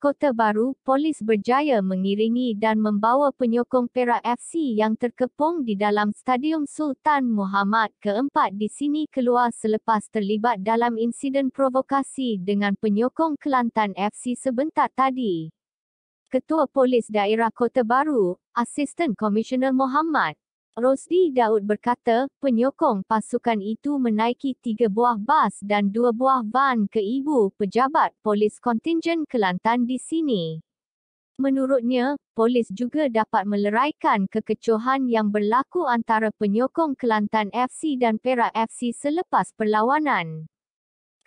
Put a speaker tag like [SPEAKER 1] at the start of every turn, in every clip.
[SPEAKER 1] Kota Baru, polis berjaya mengiringi dan membawa penyokong Perak FC yang terkepung di dalam Stadium Sultan Muhammad keempat di sini keluar selepas terlibat dalam insiden provokasi dengan penyokong Kelantan FC sebentar tadi. Ketua Polis Daerah Kota Baru, Asisten Komisioner Muhammad Rosli Daud berkata, penyokong pasukan itu menaiki tiga buah bas dan dua buah van ke ibu pejabat polis kontingen Kelantan di sini. Menurutnya, polis juga dapat meleraikan kekecohan yang berlaku antara penyokong Kelantan FC dan Perak FC selepas perlawanan.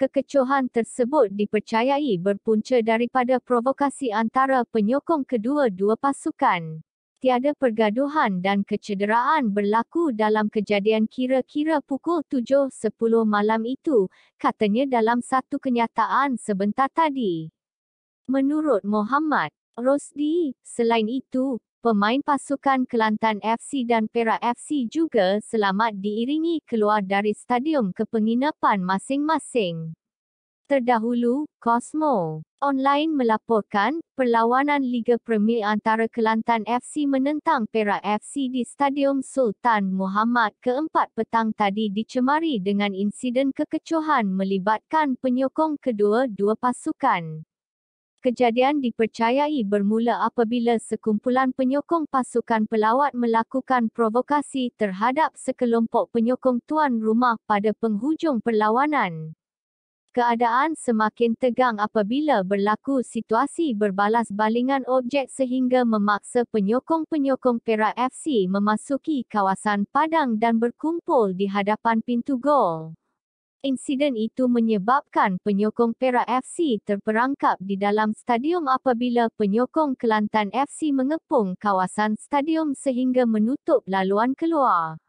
[SPEAKER 1] Kekecohan tersebut dipercayai berpunca daripada provokasi antara penyokong kedua-dua pasukan tiada pergaduhan dan kecederaan berlaku dalam kejadian kira-kira pukul 7.10 malam itu, katanya dalam satu kenyataan sebentar tadi. Menurut Muhammad Rosdi, selain itu, pemain pasukan Kelantan FC dan Perak FC juga selamat diiringi keluar dari stadium ke penginapan masing-masing terdahulu, Cosmo Online melaporkan perlawanan Liga Premier antara Kelantan FC menentang Perak FC di Stadium Sultan Muhammad keempat petang tadi dicemari dengan insiden kekecohan melibatkan penyokong kedua-dua pasukan. Kejadian dipercayai bermula apabila sekumpulan penyokong pasukan pelawat melakukan provokasi terhadap sekelompok penyokong tuan rumah pada penghujung perlawanan keadaan semakin tegang apabila berlaku situasi berbalas balingan objek sehingga memaksa penyokong-penyokong Perak FC memasuki kawasan padang dan berkumpul di hadapan pintu gol. Insiden itu menyebabkan penyokong Perak FC terperangkap di dalam stadium apabila penyokong Kelantan FC mengepung kawasan stadium sehingga menutup laluan keluar.